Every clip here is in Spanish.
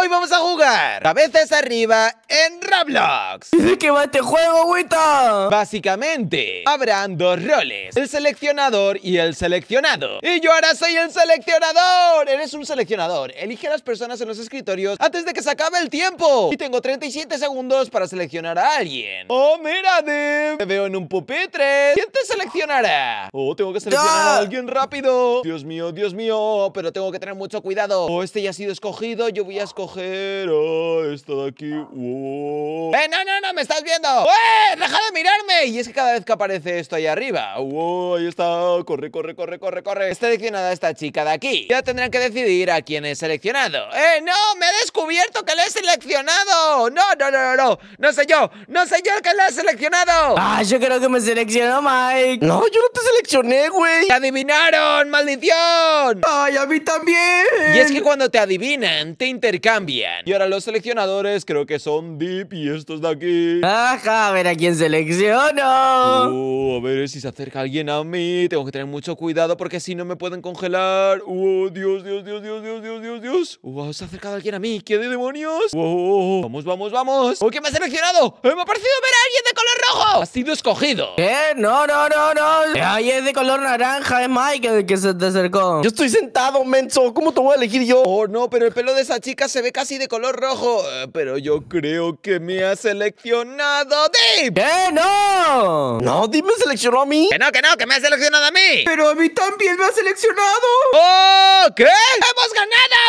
Hoy vamos a jugar cabezas arriba en Roblox. ¿De qué va este juego, güita? Básicamente, habrán dos roles, el seleccionador y el seleccionado. Y yo ahora soy el seleccionador. Eres un seleccionador. Elige a las personas en los escritorios antes de que se acabe el tiempo. Y tengo 37 segundos para seleccionar a alguien. ¡Oh, mira, Dev. Te veo en un pupitre. ¿Quién te seleccionará? Oh, tengo que seleccionar a alguien rápido. Dios mío, Dios mío, pero tengo que tener mucho cuidado. Oh, este ya ha sido escogido. Yo voy a escoger... Oh, esto de aquí. Oh. Oh. ¡Eh, no, no, no! ¡Me estás viendo! ¡Eh! ¡Deja de mirarme! Y es que cada vez que aparece esto ahí arriba. ¡Oh! Ahí está. Corre, corre, corre, corre, corre. Está seleccionada esta chica de aquí. Ya tendrán que decidir a quién he seleccionado. ¡Eh, no! ¡Me he descubierto que le he seleccionado! ¡No, no, no, no! ¡No, no sé yo! ¡No sé yo el que le he seleccionado! ¡Ah, yo creo que me seleccionó Mike! ¡No, yo no te seleccioné, güey! ¡Te adivinaron! ¡Maldición! ¡Ay, a mí también! Y es que cuando te adivinan, te intercambian. Y ahora los seleccionadores creo que son Deep y estos de aquí. Ajá, a ver a quién selecciono. Uh, a ver si se acerca alguien a mí. Tengo que tener mucho cuidado porque si no me pueden congelar. Uh, Dios, Dios, Dios, Dios, Dios, Dios, Dios, Dios. Uh, se ha acercado alguien a mí. ¿Qué de demonios? Uh, vamos, vamos, vamos. me ha seleccionado? Eh, ¡Me ha parecido ver a alguien de color rojo! ¡Ha sido escogido! ¿Qué? No, no, no, no. Eh, ahí es de color naranja. Es el que se te acercó. Yo estoy sentado, menso. ¿Cómo te voy a elegir yo? Oh, no, pero el pelo de esa chica se ve casi de color rojo. Eh, pero yo creo que me me ha seleccionado Dip. ¡Que no! No, Dip me seleccionó a mí. Que no, que no, que me ha seleccionado a mí. Pero a mí también me ha seleccionado. ¡Oh! ¿Qué? ¡Hemos ganado!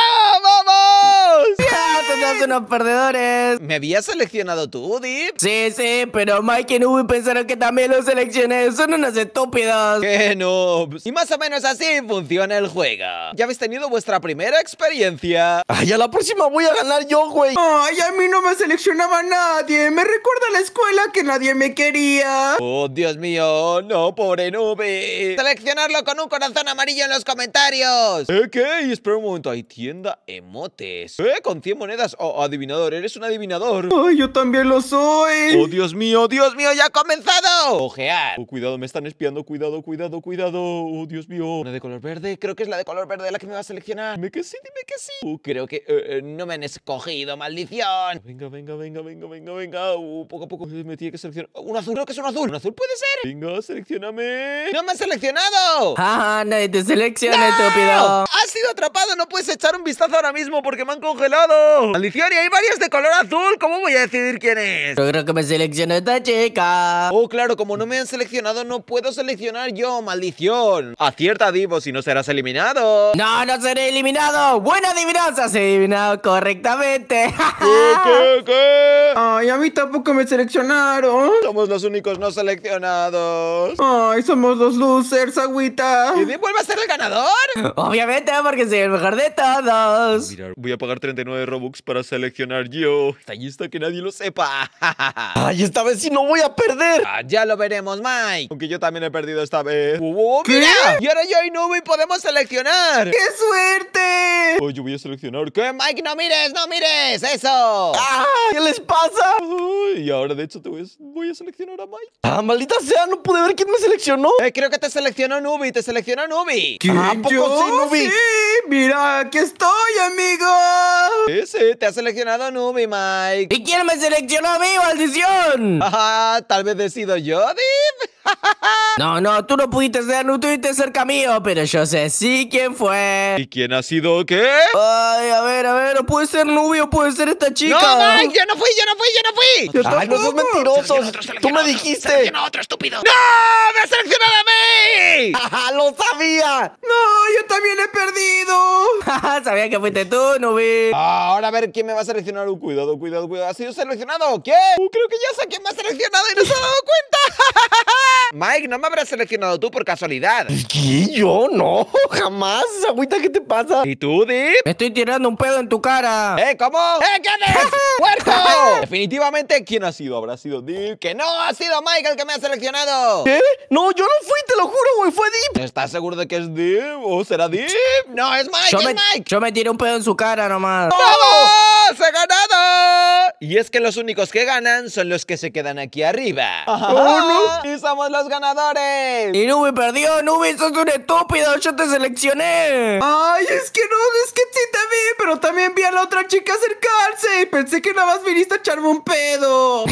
unos perdedores. ¿Me había seleccionado tú, Dip? Sí, sí, pero Mike y Ubi pensaron que también los seleccioné. Son unos estúpidos. ¡Qué noobs! Y más o menos así funciona el juego. Ya habéis tenido vuestra primera experiencia. ¡Ay, a la próxima voy a ganar yo, güey! ¡Ay, a mí no me seleccionaba nadie! Me recuerda a la escuela que nadie me quería. ¡Oh, Dios mío! ¡No, pobre nube ¡Seleccionarlo con un corazón amarillo en los comentarios! ¿Eh, qué? Espera un momento. Hay tienda emotes. ¿Eh? ¿Con 100 monedas? Oh, adivinador, eres un adivinador. ¡Ay, yo también lo soy! ¡Oh, Dios mío, Dios mío, ya ha comenzado! ¡Ojear! Oh, cuidado, me están espiando, cuidado, cuidado, cuidado. ¡Oh, Dios mío! Una de color verde, creo que es la de color verde la que me va a seleccionar. Dime que sí, dime que sí. Uh, creo que eh, eh, no me han escogido, maldición. Venga, venga, venga, venga, venga, venga. Uh, poco a poco eh, me tiene que seleccionar. un azul, creo que es un azul. ¿Un azul puede ser? Venga, seleccioname. ¡No me han seleccionado! ¡Ah, nadie te selecciona, estúpido! ¡Has sido atrapado! ¡No puedes echar un vistazo ahora mismo porque me han congelado! ¡Maldición! y hay varios de color azul. ¿Cómo voy a decidir quién es? Yo creo que me seleccionó esta chica. Oh, claro, como no me han seleccionado, no puedo seleccionar yo. ¡Maldición! Acierta, Divo, si no serás eliminado. ¡No, no seré eliminado! ¡Buena adivinanza! Se adivinado correctamente. ¿Qué, qué, qué? Ay, a mí tampoco me seleccionaron. Somos los únicos no seleccionados. Ay, somos los losers, agüita. ¿Y vuelve a ser el ganador? Obviamente, porque soy el mejor de todos. mirar voy a pagar 39 Robux para seleccionar yo. Está listo que nadie lo sepa. ¡Ay, esta vez sí no voy a perder! Ah, ya lo veremos, Mike. Aunque yo también he perdido esta vez. mira! Y ahora yo y podemos seleccionar. ¡Qué suerte! Oye, yo voy a seleccionar. ¡Que Mike, no mires, no mires! ¡Eso! ¿Qué les pasa? Uy, y ahora, de hecho, te voy a, voy a, seleccionar a Mike. ¡Ah, maldita sea! No pude ver quién me seleccionó. Eh, creo que te seleccionó Nubi, te seleccionó Nubi. ¿Qué? poco ¿Yo? sí, Nubi? mira, aquí estoy, amigo. ¡Ese! te ha seleccionado Nubi, Mike. ¿Y quién me seleccionó a mí, maldición? Ajá, tal vez he sido yo, Dip. No, no, tú no pudiste ser, no estuviste cerca mío, pero yo sé sí quién fue. ¿Y quién ha sido qué? Ay, a ver, a ver, puede ser Nubio, puede ser esta chica. No, Mike, yo no fui, yo no fui, yo no fui. Ay, no son mentirosos. tú me dijiste. A otro, estúpido. ¡No! ¡Me ha seleccionado a mí! lo sabía! ¡No, yo también he perdido! sabía que fuiste tú, Nubio Ahora a ver quién me va a seleccionar. Cuidado, cuidado, cuidado. ¿Has sido seleccionado o qué? Uh, creo que ya sé quién me ha seleccionado y no se ha dado cuenta. Mike, no me habrás seleccionado tú por casualidad? ¿Qué? Yo no, jamás. Agüita, ¿qué te pasa? ¿Y tú, Dip? Me estoy tirando un pedo en tu cara. ¿Eh? ¿Cómo? ¿Eh? ¿Quién es? Definitivamente, ¿quién ha sido? ¿Habrá sido Dip? ¡Que no! ¡Ha sido Michael que me ha seleccionado! ¿Qué? No, yo no fui, te lo juro, güey. Fue Dip. ¿Estás seguro de que es Dip? ¿O será Dip? No, es Mike, yo me, Mike. Yo me tiré un pedo en su cara nomás. se ¡He ganado! Y es que los únicos que ganan son los que se quedan aquí arriba. Ah. somos los ganadores! ¡Y Nubi perdió! ¡Nubi, sos un estúpido! ¡Yo te seleccioné! ¡Ay, es que no! ¡Es que te también vi a la otra chica acercarse. Y Pensé que nada más viniste a echarme un pedo.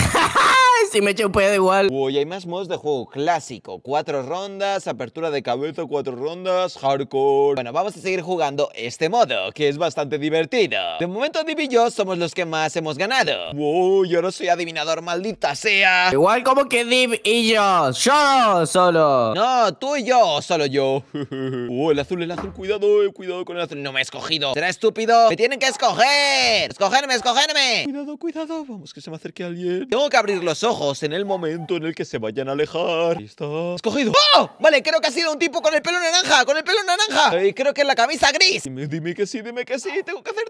Si me eché un pedo igual. Uy, hay más modos de juego clásico. Cuatro rondas, apertura de cabeza, cuatro rondas, hardcore. Bueno, vamos a seguir jugando este modo, que es bastante divertido. De momento, div y yo somos los que más hemos ganado. Uy, yo no soy adivinador, maldita sea. Igual como que Div y yo. Yo solo. No, tú y yo, solo yo. Uy, el azul, el azul, cuidado, eh, cuidado con el azul. No me he escogido. ¿Será estúpido? ¡Me tienen que escoger! ¡Escogerme, escogerme! Cuidado, cuidado, vamos que se me acerque alguien Tengo que abrir los ojos en el momento en el que se vayan a alejar Ahí está ¡Escogido! ¡Oh! Vale, creo que ha sido un tipo con el pelo naranja ¡Con el pelo naranja! Y creo que es la camisa gris Dime, dime que sí, dime que sí, tengo que acertar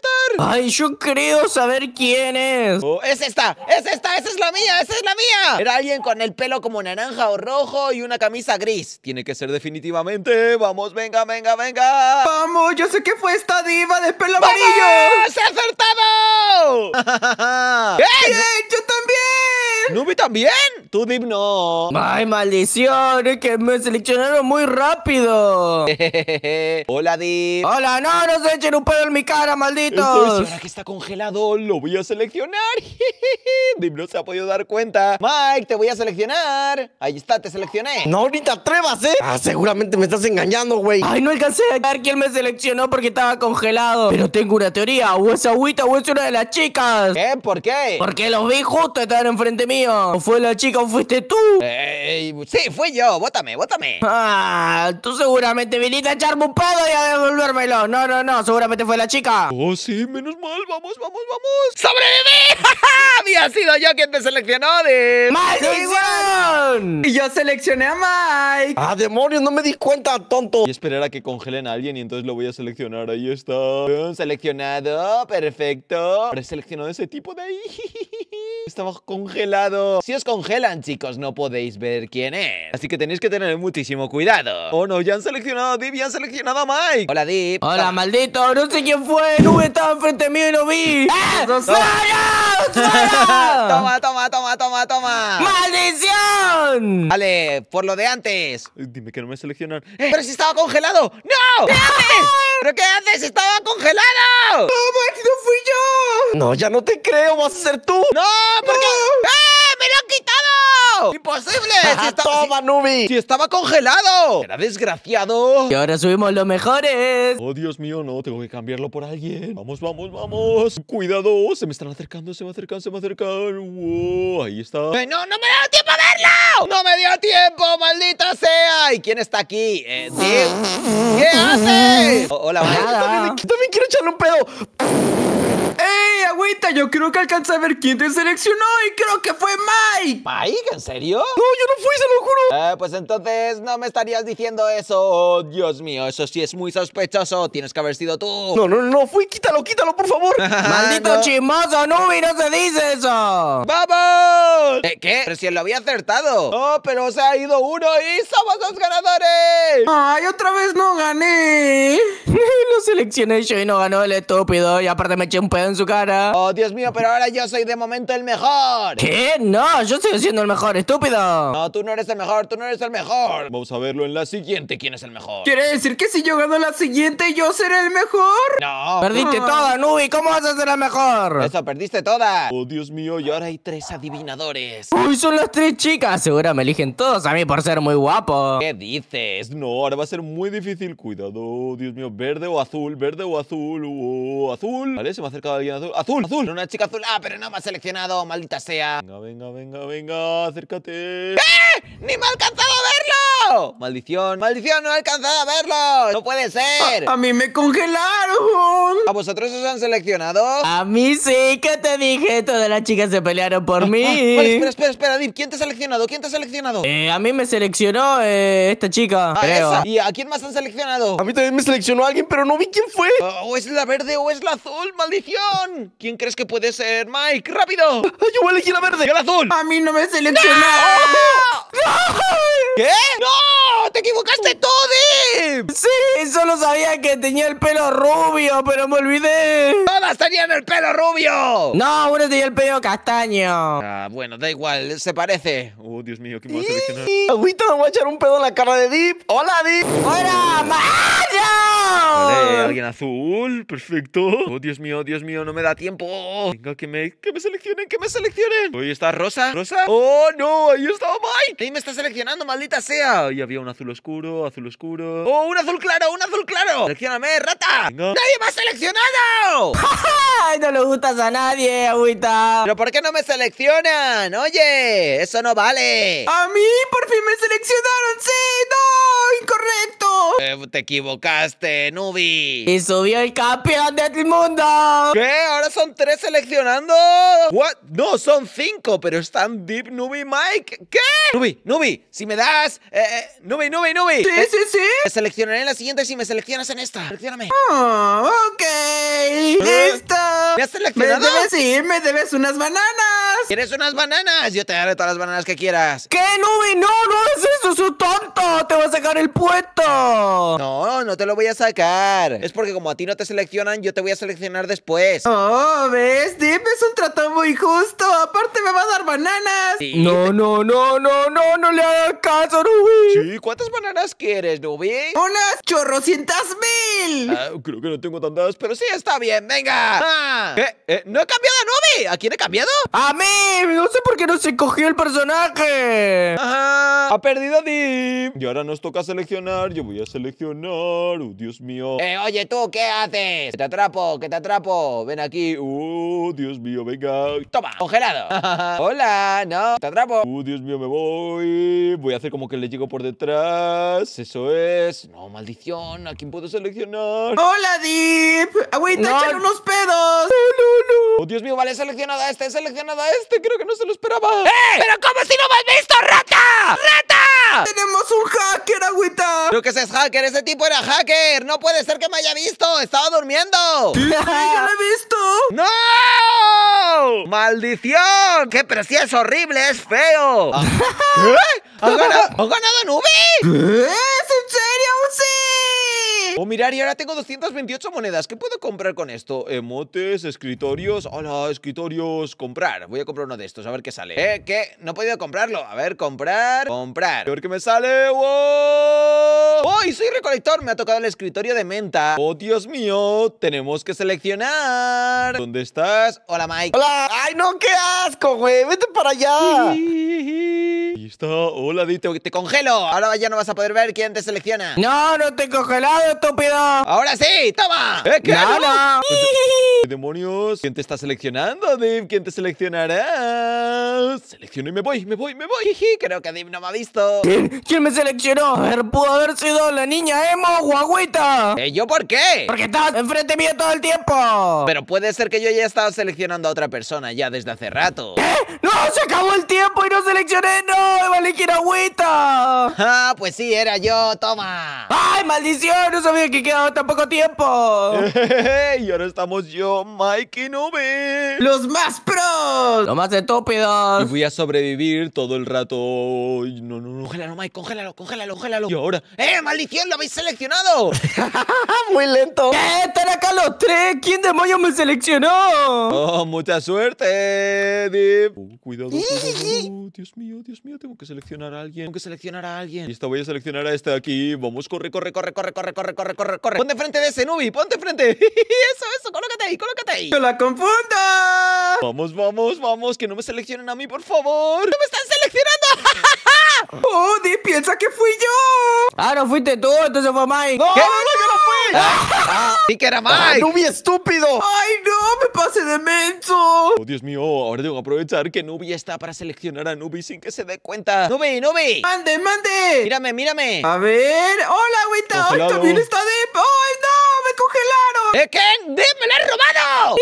Ay, yo creo saber quién es oh, ¡Es esta! ¡Es esta! ¡Esa es la mía! ¡Esa es la mía! Era alguien con el pelo como naranja o rojo y una camisa gris Tiene que ser definitivamente Vamos, venga, venga, venga Vamos, yo sé que fue esta diva de pelo ¡Se ha acertado! ¡Eh! ¡Yo también! ¡Nubi también! ¡Tú, Dip, no! ¡Ay, maldición! Es que me seleccionaron muy rápido. Hola, Dip. Hola, no, no se echen un pedo en mi cara, malditos. ahora que está congelado, lo voy a seleccionar. Dip no se ha podido dar cuenta. Mike, te voy a seleccionar. Ahí está, te seleccioné. No, ahorita atrevas, ¿eh? Ah, seguramente me estás engañando, güey. Ay, no alcancé a ver quién me seleccionó porque estaba congelado. Pero tengo una teoría. O es agüita o es una de las chicas. ¿Qué? ¿Por qué? Porque los vi justo estar enfrente mí ¿O fue la chica o fuiste tú? Eh, eh, sí, fui yo. Bótame, bótame. Ah, tú seguramente viniste a echarme un pedo y a devolvérmelo. No, no, no. Seguramente fue la chica. Oh, sí, menos mal. Vamos, vamos, vamos. ¡Sobreviví! Había sido yo quien te seleccionó de... ¡Maldición! Y yo seleccioné a Mike. ¡Ah, demonios! No me di cuenta, tonto. Y esperar a que congelen a alguien y entonces lo voy a seleccionar. Ahí está. Mm, seleccionado. Perfecto. Preseleccionado ese tipo de ahí. Estaba congelado. Si os congelan, chicos, no podéis ver quién es. Así que tenéis que tener muchísimo cuidado. Oh, no, ya han seleccionado a Deep, ya han seleccionado a Mike. Hola, Deep. Hola, ah. maldito. No sé quién fue. Nube estaba enfrente mío y no vi. ¡Eh! toma, toma, toma, toma, toma. ¡Maldición! Vale, por lo de antes. Eh, dime que no me seleccionan. Eh, ¡Pero si estaba congelado! ¡No! ¿Qué haces? ¿Pero qué haces? ¡Estaba congelado! ¡No, no fui yo! No, ya no te creo, vas a ser tú. ¡No! porque ¡Eh! ¡Ah! ¡Me lo han quitado! ¡Imposible! estaba... ¡Toma, Nubi! ¡Si estaba congelado! ¡Era desgraciado! Y ahora subimos los mejores. Oh, Dios mío, no, tengo que cambiarlo por alguien. Vamos, vamos, vamos. Cuidado, se me están acercando, se me acercan, se me acercan. Wow, ahí está. no, no me dio tiempo a verlo! ¡No me dio tiempo, maldita sea! ¿Y quién está aquí? Eh, ¿Qué haces? hola, vale. también quiero echarle un pedo agüita, yo creo que alcanza a ver quién te seleccionó y creo que fue Mike. ¿Mike? ¿En serio? No, yo no fui, se lo juro. Eh, pues entonces no me estarías diciendo eso. Oh, Dios mío, eso sí es muy sospechoso. Tienes que haber sido tú. No, no, no fui. Quítalo, quítalo, por favor. Maldito no. chismoso, no se dice eso. ¡Vamos! Pero si lo había acertado. ¡Oh, pero se ha ido uno y somos los ganadores. Ay, otra vez no gané. lo seleccioné yo y no ganó el estúpido. Y aparte me eché un pedo en su cara. Oh, Dios mío, pero ahora yo soy de momento el mejor. ¿Qué? No, yo estoy siendo el mejor, estúpido. No, tú no eres el mejor, tú no eres el mejor. Vamos a verlo en la siguiente quién es el mejor. ¿Quiere decir que si yo gano la siguiente yo seré el mejor? No. Perdiste ah. toda, Nubi. ¿Cómo vas a ser el mejor? Eso, perdiste toda. Oh, Dios mío, y ahora hay tres adivinadores. ¡Uy, son las tres chicas! Seguro me eligen todos a mí por ser muy guapo. ¿Qué dices? No, ahora va a ser muy difícil. Cuidado, Dios mío. Verde o azul, verde o azul, Uh, azul. Vale, se me ha acercado alguien azul. ¡Azul! ¡Azul! Una chica azul. ¡Ah, pero no me ha seleccionado! ¡Maldita sea! Venga, venga, venga, venga. Acércate. ¡Eh! ¡Ni me ha alcanzado a verlo! ¡Maldición! ¡Maldición! ¡No he alcanzado a verlo. ¡No puede ser! ¡A, mí me congelaron! ¿A vosotros os han seleccionado? ¡A mí sí! ¿Qué te dije? Todas las chicas se pelearon por mí. espera espera, Dip, ¿quién te ha seleccionado? ¿Quién te ha seleccionado? Eh, a mí me seleccionó eh, esta chica, ah, ¿Y a quién más han seleccionado? A mí también me seleccionó alguien, pero no vi quién fue. Ah, o es la verde o es la azul, maldición. ¿Quién crees que puede ser, Mike? ¡Rápido! ¡Yo voy a elegir la verde! ¡Yo la azul! A mí no me seleccionó. ¿Qué? ¡No! ¡Te equivocaste tú, Dip! Sí, solo sabía que tenía el pelo rubio, pero me olvidé. ¡Todas tenían el pelo rubio! No, uno tenía el pelo castaño. Ah, bueno, da igual, se parece. Oh, Dios mío, ¿qué me va a Agüita, me voy a echar un pedo en la cara de Dip. ¡Hola, Deep! ¡Hola! ¡Maya! azul. Perfecto. Oh, Dios mío, Dios mío, no me da tiempo. Venga, que me, que me seleccionen, que me seleccionen. Hoy está Rosa. Rosa. Oh, no, ahí estaba Mike. Ahí me está seleccionando, maldita sea. Y había un azul oscuro, azul oscuro. Oh, un azul claro, un azul claro. Seleccioname, rata. Venga. ¡Nadie me ha seleccionado! no le gustas a nadie, agüita! ¿Pero por qué no me seleccionan? Oye, eso no vale. ¡A mí por fin me seleccionaron! ¡Sí! ¡No! ¡Incorrecto! Eh, te equivocaste, Nubi y subió el campeón del mundo. ¿Qué? Ahora son tres seleccionando. What? No, son cinco, pero están Deep, Nubi, Mike. ¿Qué? Nubi, Nubi, si me das... Eh, eh Nubi, Nubi, Nubi. Sí, sí, sí. Te seleccionaré en la siguiente si me seleccionas en esta. Seleccioname. Oh, ok. Listo. ¿Me has seleccionado? Me debes me debes unas bananas. ¿Quieres unas bananas? Yo te daré todas las bananas que quieras. ¿Qué, Nubi? No, no es eso, un tonto. Te voy a sacar el puerto No, no te lo voy a sacar. Es porque como a ti no te seleccionan, yo te voy a seleccionar después. Oh, ¿ves? Dip es un trato muy justo. Aparte me va a dar bananas. no, no, no, no, no, no le hagas caso, Nubi. Sí, ¿cuántas bananas quieres, Nubi? Unas chorrocientas mil. Ah, creo que no tengo tantas, pero sí, está bien, venga. ¿Qué? Ah. Eh, eh, no he cambiado a Nubi. ¿A quién he cambiado? A mí. No sé por qué no se cogió el personaje. Ajá. Ha perdido a Dip. Y ahora nos toca seleccionar. Yo voy a seleccionar. Oh, Dios mío. Eh, oye, tú qué haces? te atrapo, que te atrapo! Ven aquí. ¡Uh, Dios mío, venga! ¡Toma! ¡Congelado! ¡Hola! ¡No! ¡Te atrapo! ¡Uh, Dios mío, me voy! Voy a hacer como que le llego por detrás. Eso es. No, maldición. ¿A quién puedo seleccionar? ¡Hola, Deep! Agüita, no. echar unos pedos! ¡No, no, no! ¡Oh, Dios mío, vale! He seleccionado a este, he seleccionado a este. Creo que no se lo esperaba. ¡Eh! ¡Pero cómo si no me has visto, rata! ¡Rata! ¡Tenemos un hacker, agüita! Creo que es hacker, ese tipo era hacker. No puede ser que me haya visto, estaba durmiendo. visto! ¡No! ¡Maldición! ¡Qué pero es horrible, es feo! ¿Eh? ¿Has ganado, nube? ¿Eh? ¿Qué? O oh, mirar, y ahora tengo 228 monedas. ¿Qué puedo comprar con esto? Emotes, escritorios. Hola, escritorios. Comprar. Voy a comprar uno de estos, a ver qué sale. ¿Eh? ¿Qué? No he podido comprarlo. A ver, comprar. Comprar. A ver qué me sale. ¡Wow! ¡Oh! ¡Soy recolector! Me ha tocado el escritorio de menta. ¡Oh, Dios mío! Tenemos que seleccionar. ¿Dónde estás? Hola, Mike. ¡Hola! ¡Ay, no! ¡Qué asco, güey! ¡Vete para allá! está Hola, Dito. Te congelo. Ahora ya no vas a poder ver quién te selecciona. No, no te he congelado estúpido! ¡Ahora sí! ¡Toma! ¿Eh, qué? no. no demonios? ¿Quién te está seleccionando, Dave? ¿Quién te seleccionará? Selecciono y me voy, me voy, me voy. creo que Dave no me ha visto. ¿Quién, me seleccionó? Pudo haber sido la niña Emo, guagüita. ¿Eh, ¿Yo por qué? Porque estás enfrente mío todo el tiempo. Pero puede ser que yo ya estado seleccionando a otra persona ya desde hace rato. ¿Qué? ¡No! ¡Se acabó el tiempo y no seleccioné! ¡No! ¡Vale, elegir agüita! ¡Ah! Pues sí, era yo. ¡Toma! ¡Ay, maldición! No sabía que quedaba tan poco tiempo. y ahora estamos yo Mike Mikey no ¡Los más pros! ¡Los más estúpidos! Y voy a sobrevivir todo el rato. No, no, no. Congélalo, Mike, congélalo, congélalo, congélalo. Y ahora. ¡Eh, maldición! ¡Lo habéis seleccionado! Muy lento. ¡Eh, están acá los tres! ¿Quién demonios me seleccionó? ¡Oh, mucha suerte, Dip! Oh, cuidado, oh, Dios mío, Dios mío, tengo que seleccionar a alguien. Tengo que seleccionar a alguien. Listo, voy a seleccionar a este de aquí. Vamos, corre, corre, corre, corre, corre, corre, corre, corre, corre. Ponte frente de ese, Nubi, ponte frente. eso, eso, colócate ahí, ahí. ¡No la confunda! Vamos, vamos, vamos, que no me seleccionen a mí, por favor. ¡No me están seleccionando! ¡Oh, Di, piensa que fui yo! Ah, no fuiste tú, entonces fue Mike. ¡No, no! no, yo no fui! ¡Ah! y ah, que era Mike! ¡Nubi estúpido! ¡Ay, no! ¡Me pasé de menso! Oh, Dios mío, ahora tengo que aprovechar que Nubi está para seleccionar a Nubi sin que se dé cuenta. ¡Nubi, Nubi! ¡Mande, mande! ¡Mírame, mírame! A ver... ¡Hola, agüita! ¡Ay, también está de... ¡Ay, no! me congelaron! ¿Eh, qué? ¡Me la he robado!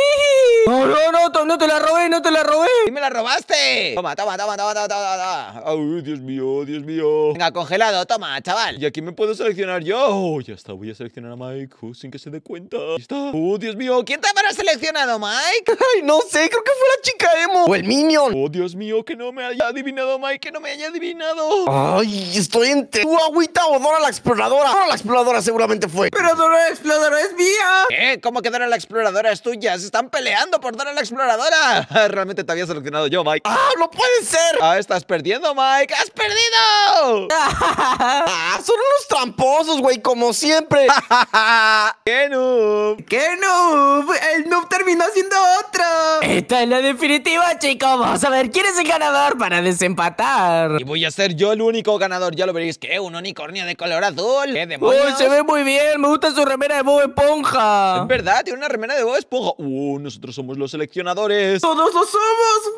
No, no, no, no te la robé, no te la robé. ¡Y me la robaste! Toma, toma, toma, toma, toma, toma. Ay, Dios mío, Dios mío. Venga, congelado, toma, chaval. ¿Y aquí me puedo seleccionar yo? Oh, ya está, voy a seleccionar a Mike oh, sin que se dé cuenta. está. Oh, Dios mío, ¿quién te habrá seleccionado, Mike? Ay, no sé, creo que fue la chica emo. O el Minion. Oh, Dios mío, que no me haya adivinado, Mike, que no me haya adivinado. Ay, estoy ente. tu agüita o Dora la exploradora. Dora la exploradora seguramente fue. Pero la exploradora es mía. ¿Eh? ¿Cómo que Dora la exploradora es tuya? Se están peleando por a la exploradora. Realmente te había seleccionado yo, Mike. ¡Ah, no puede ser! Ah, estás perdiendo, Mike. ¡Has perdido! ah, son unos tramposos, güey, como siempre. ¡Qué noob! ¡Qué noob! El noob terminó siendo otro. Esta es la definitiva, chicos. Vamos a ver quién es el ganador para desempatar. Y voy a ser yo el único ganador. Ya lo veréis. ¿Qué? ¿Un unicornio de color azul? ¡Qué demonios! Uy, se ve muy bien. Me gusta su remera de Esponja. Es verdad, tiene una remera de voz, Esponja. Uh, nosotros somos los seleccionadores. Todos lo somos,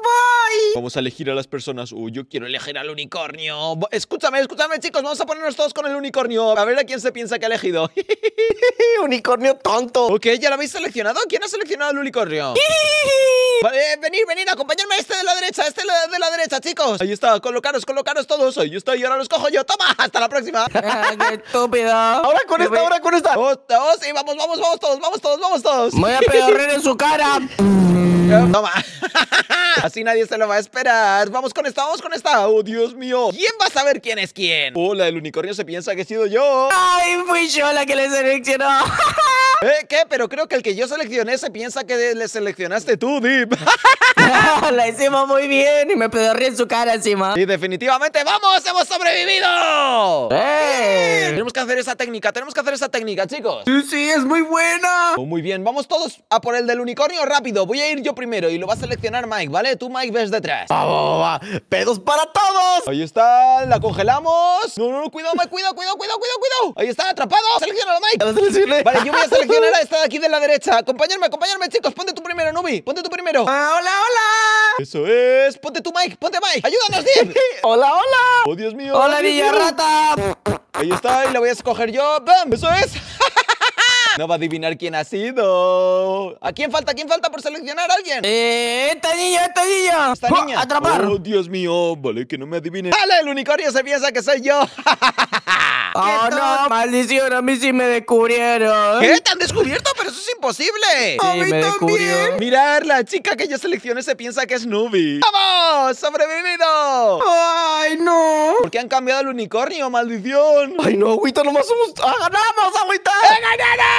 bye. Vamos a elegir a las personas. Uh, yo quiero elegir al unicornio. Escúchame, escúchame, chicos, vamos a ponernos todos con el unicornio. A ver a quién se piensa que ha elegido. unicornio tonto. Ok, ya lo habéis seleccionado. ¿Quién ha seleccionado al unicornio? Vale, venir, venir, acompañadme a este de la derecha, este de la derecha, chicos. Ahí está, colocaros, colocaros todos. yo estoy y ahora los cojo yo. Toma, hasta la próxima. ¡Qué Ahora con esta, ahora con esta. ¡Os, vamos, vamos, vamos todos, vamos todos, vamos todos. Voy a peorrer en su cara. Toma. Así nadie se lo va a esperar. Vamos con esta, vamos con esta. Oh, Dios mío. ¿Quién va a saber quién es quién? Hola, el unicornio se piensa que he sido yo. Ay, fui yo la que le seleccionó. ¿Eh, ¿Qué? Pero creo que el que yo seleccioné se piensa que le seleccionaste tú, Dip. la hicimos muy bien y me pedorrí en su cara encima. Y definitivamente, ¡vamos! ¡Hemos sobrevivido! ¡Eh! Tenemos que hacer esa técnica, tenemos que hacer esa técnica, chicos. Sí, sí, es muy buena. Oh, muy bien, vamos todos a por el del unicornio rápido. Voy a ir yo primero y lo va a seleccionar Mike, ¿vale? Tú, Mike, ves detrás. ¡Va, va, va! pedos para todos! Ahí está, la congelamos. No, no, no, cuidado, Mike, cuidado, cuidado, cuidado, cuidado. Ahí está, atrapado. Seleccionalo, Mike. Vale, yo voy a seleccionar a esta de aquí de la derecha. Acompañarme, acompañarme, chicos. Ponte tú primero, Nubi. Ponte tú primero. Ah, hola hola. Eso es. Ponte tu mic, ponte mic. Ayúdanos, Deep. hola, hola. Oh, Dios mío. Hola, Villarrata. Ahí está, y la voy a escoger yo. ¡Bam! Eso es. No va a adivinar quién ha sido. ¿A quién falta? ¿A quién falta por seleccionar a alguien? Eh, esta niña, esta niña. Esta niña. Atrapar. Oh, Dios mío, vale, que no me adivinen. ¡Hala, el unicornio se piensa que soy yo! ¡Oh, no! ¡Maldición! A mí sí me descubrieron. ¿Qué? ¿Te han descubierto? ¡Pero eso es imposible! Sí, me también! Mirar, la chica que yo seleccioné se piensa que es Nubi. ¡Vamos! ¡Sobrevivido! ¡Ay, no! ¿Por qué han cambiado el unicornio? ¡Maldición! ¡Ay, no, agüita! ¡No me ¡Ah, ganamos, agüita! ¡He ¡Eh, ganado!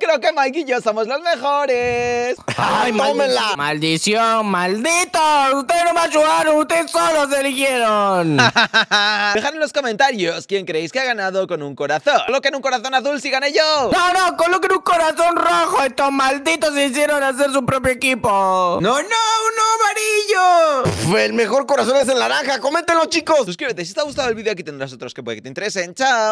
Creo que Mike y yo somos los mejores. ¡Ay, ¡Maldición, malditos! ¡Ustedes no me ayudaron! ¡Ustedes solos se eligieron! Dejad en los comentarios quién creéis que ha ganado con un corazón. Coloquen un corazón azul si gané yo. No, no, coloquen un corazón rojo. Estos malditos se hicieron hacer su propio equipo. No, no, no, amarillo. el mejor corazón es el naranja. Coméntenlo, chicos. Suscríbete si te ha gustado el vídeo. Aquí tendrás otros que puede que te interesen. Chao.